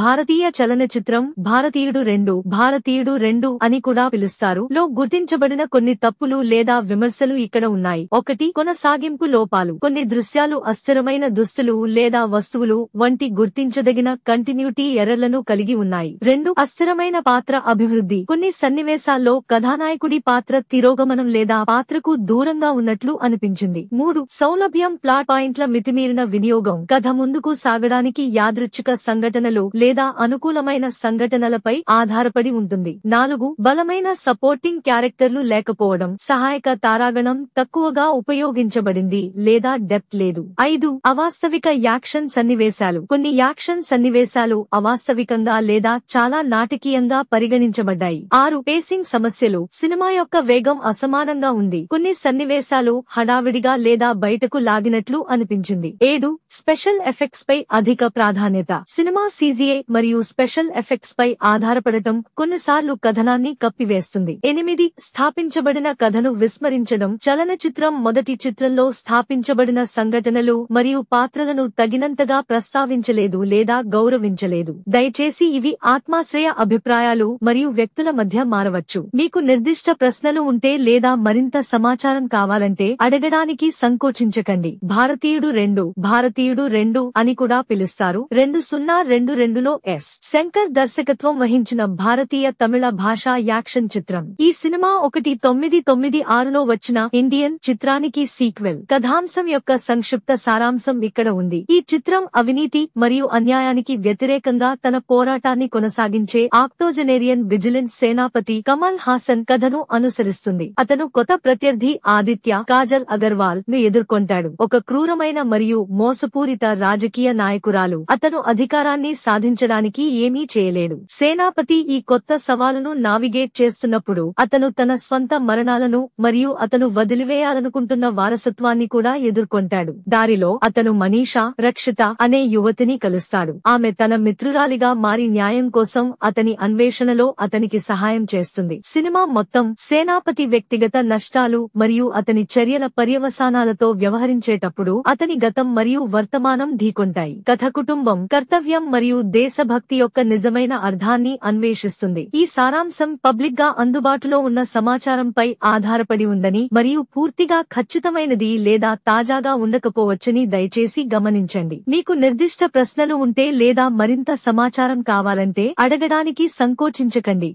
భారతీయ చలనచిత్రం భారతీయుడు రెండు భారతీయుడు రెండు అని కూడా పిలుస్తారు లో గుర్తించబడిన కొన్ని తప్పులు లేదా విమర్శలు ఇక్కడ ఉన్నాయి ఒకటి కొనసాగింపు లోపాలు కొన్ని దృశ్యాలు అస్థిరమైన దుస్తులు లేదా వస్తువులు వంటి గుర్తించదగిన కంటిన్యూటీ ఎర్రలను కలిగి ఉన్నాయి రెండు అస్థిరమైన పాత్ర అభివృద్ధి కొన్ని సన్నివేశాల్లో కథానాయకుడి పాత్ర తిరోగమనం లేదా పాత్రకు దూరంగా ఉన్నట్లు అనిపించింది మూడు సౌలభ్యం ప్లాట్ పాయింట్ల మితిమీరిన వినియోగం కథ ముందుకు సాగడానికి యాదృచ్ఛిక సంఘటనలు లేదా అనుకూలమైన సంఘటనలపై ఆధారపడి ఉంటుంది నాలుగు బలమైన సపోర్టింగ్ క్యారెక్టర్లు లేకపోవడం సహాయక తారాగణం తక్కువగా ఉపయోగించబడింది లేదా డెప్త్ లేదు ఐదు అవాస్తవిక యాక్షన్ సన్నివేశాలు కొన్ని యాక్షన్ సన్నివేశాలు అవాస్తవికంగా లేదా చాలా నాటకీయంగా పరిగణించబడ్డాయి ఆరు పేసింగ్ సమస్యలు సినిమా యొక్క వేగం అసమానంగా ఉంది కొన్ని సన్నివేశాలు హడావిడిగా లేదా బయటకు లాగినట్లు అనిపించింది ఏడు స్పెషల్ ఎఫెక్ట్స్ పై అధిక ప్రాధాన్యత సినిమా సీజీ ఎంబీఏ మరియు స్పెషల్ ఎఫెక్ట్స్ పై ఆధారపడటం కొన్నిసార్లు కథనాన్ని కప్పివేస్తుంది ఎనిమిది స్థాపించబడిన కథను విస్మరించడం చలనచిత్రం మొదటి చిత్రంలో స్థాపించబడిన సంఘటనలు మరియు పాత్రలను తగినంతగా ప్రస్తావించలేదు లేదా గౌరవించలేదు దయచేసి ఇవి ఆత్మాశ్రయ అభిప్రాయాలు మరియు వ్యక్తుల మధ్య మారవచ్చు మీకు నిర్దిష్ట ప్రశ్నలు ఉంటే లేదా మరింత సమాచారం కావాలంటే అడగడానికి సంకోచించకండి భారతీయుడు రెండు భారతీయుడు రెండు అని కూడా పిలుస్తారు రెండు సున్నా రెండు రెండు తెలుగులో ఎస్ శంకర్ దర్శకత్వం వహించిన భారతీయ తమిళ భాషా యాక్షన్ చిత్రం ఈ సినిమా ఒకటి తొమ్మిది తొమ్మిది ఆరులో వచ్చిన ఇండియన్ చిత్రానికి సీక్వెల్ కథాంశం యొక్క సంక్షిప్త సారాంశం ఇక్కడ ఉంది ఈ చిత్రం అవినీతి మరియు అన్యాయానికి వ్యతిరేకంగా తన పోరాటాన్ని కొనసాగించే ఆక్టోజనేరియన్ విజిలెంట్ సేనాపతి కమల్ హాసన్ కథను అనుసరిస్తుంది అతను కొత్త ప్రత్యర్థి ఆదిత్య కాజల్ అగర్వాల్ ను ఎదుర్కొంటాడు ఒక క్రూరమైన మరియు మోసపూరిత రాజకీయ నాయకురాలు అతను అధికారాన్ని సాధించారు సాధించడానికి ఏమీ చేయలేడు సేనాపతి ఈ కొత్త సవాలును నావిగేట్ చేస్తున్నప్పుడు అతను తన స్వంత మరణాలను మరియు అతను వదిలివేయాలనుకుంటున్న వారసత్వాన్ని కూడా ఎదుర్కొంటాడు దారిలో అతను మనీషా రక్షిత అనే యువతిని కలుస్తాడు ఆమె తన మిత్రురాలిగా మారి న్యాయం కోసం అతని అన్వేషణలో అతనికి సహాయం చేస్తుంది సినిమా మొత్తం సేనాపతి వ్యక్తిగత నష్టాలు మరియు అతని చర్యల పర్యవసానాలతో వ్యవహరించేటప్పుడు అతని గతం మరియు వర్తమానం ఢీకొంటాయి కథ కుటుంబం కర్తవ్యం మరియు దేశభక్తి యొక్క నిజమైన అర్థాన్ని అన్వేషిస్తుంది ఈ సారాంశం పబ్లిక్ గా అందుబాటులో ఉన్న సమాచారంపై ఆధారపడి ఉందని మరియు పూర్తిగా ఖచ్చితమైనది లేదా తాజాగా ఉండకపోవచ్చని దయచేసి గమనించండి మీకు నిర్దిష్ట ప్రశ్నలు ఉంటే లేదా మరింత సమాచారం కావాలంటే అడగడానికి సంకోచించకండి